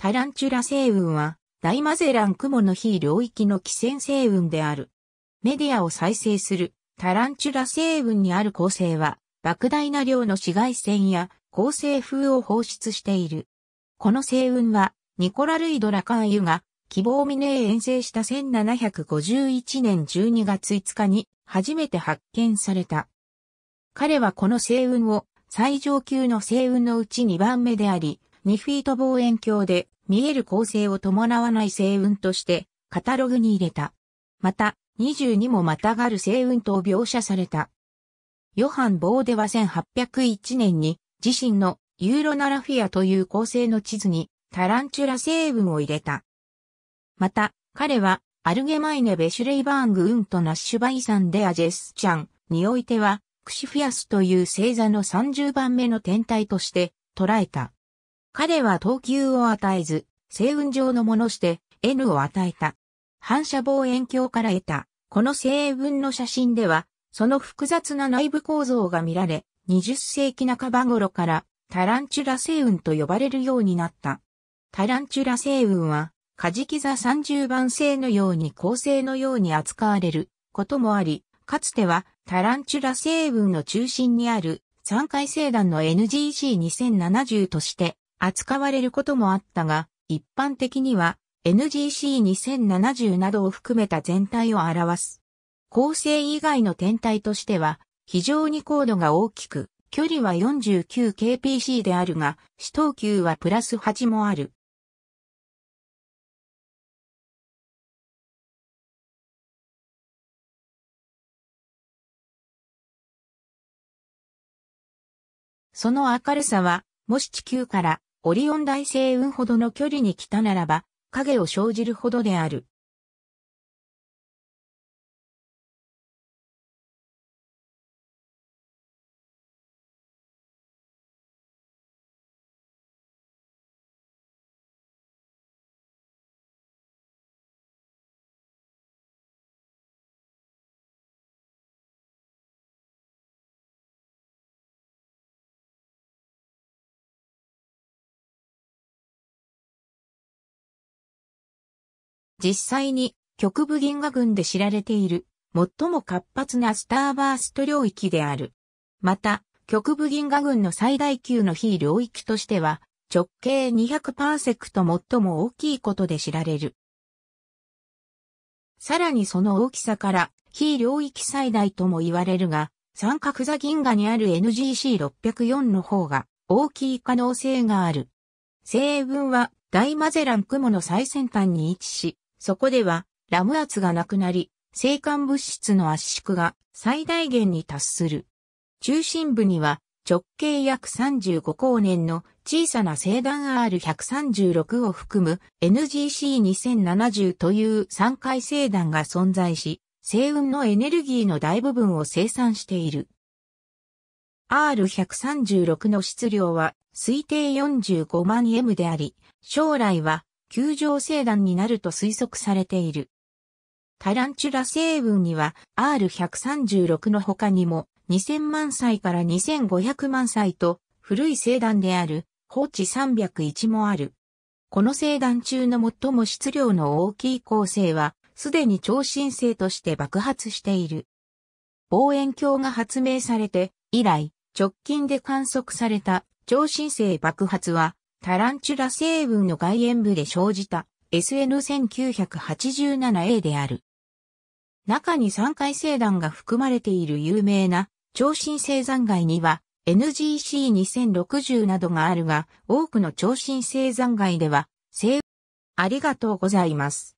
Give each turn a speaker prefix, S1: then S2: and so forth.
S1: タランチュラ星雲は、大マゼラン雲の非領域の気船星雲である。メディアを再生するタランチュラ星雲にある恒星は、莫大な量の紫外線や恒星風を放出している。この星雲は、ニコラ・ルイド・ラカンユが、希望ミネー遠征した1751年12月5日に初めて発見された。彼はこの星雲を最上級の星雲のうち2番目であり、2フィート望遠鏡で見える構成を伴わない星雲としてカタログに入れた。また、22もまたがる星雲と描写された。ヨハン・ボーデは1801年に自身のユーロナラフィアという構成の地図にタランチュラ星雲を入れた。また、彼はアルゲマイネ・ベシュレイバーング・ウンとナッシュバイサン・デア・ジェスチャンにおいては、クシフィアスという星座の30番目の天体として捉えた。彼は等級を与えず、星雲上のものして N を与えた。反射望遠鏡から得た、この星雲の写真では、その複雑な内部構造が見られ、20世紀半ば頃からタランチュラ星雲と呼ばれるようになった。タランチュラ星雲は、カジキ座30番星のように恒星のように扱われることもあり、かつてはタランチュラ星雲の中心にある3回星団の NGC2070 として扱われることもあったが、一般的には NGC2070 などを含めた全体を表す。恒星以外の天体としては、非常に高度が大きく、距離は 49kpc であるが、四等級はプラ
S2: ス8もある。
S1: その明るさは、もし地球からオリオン大星雲ほどの距離に来たならば、影を生じるほどである。
S2: 実際に極
S1: 部銀河群で知られている最も活発なスターバースト領域である。また、極部銀河群の最大級の非領域としては、直径200パーセクと最も大きいことで知られる。さらにその大きさから、非領域最大とも言われるが、三角座銀河にある NGC604 の方が大きい可能性がある。成分は大マゼラン雲の最先端に位置し、そこでは、ラム圧がなくなり、生還物質の圧縮が最大限に達する。中心部には直径約35光年の小さな星団 R136 を含む NGC2070 という3回星団が存在し、星雲のエネルギーの大部分を生産している。R136 の質量は推定45万 M であり、将来は球状星団になると推測されている。タランチュラ星雲には R136 の他にも2000万歳から2500万歳と古い星団である放置301もある。この星団中の最も質量の大きい恒星はすでに超新星として爆発している。望遠鏡が発明されて以来直近で観測された超新星爆発はタランチュラ成分の外縁部で生じた SN1987A である。中に三回生団が含まれている有名な超新星残骸には NGC2060 などがあるが、多くの超新星残骸では、ありがとうございます。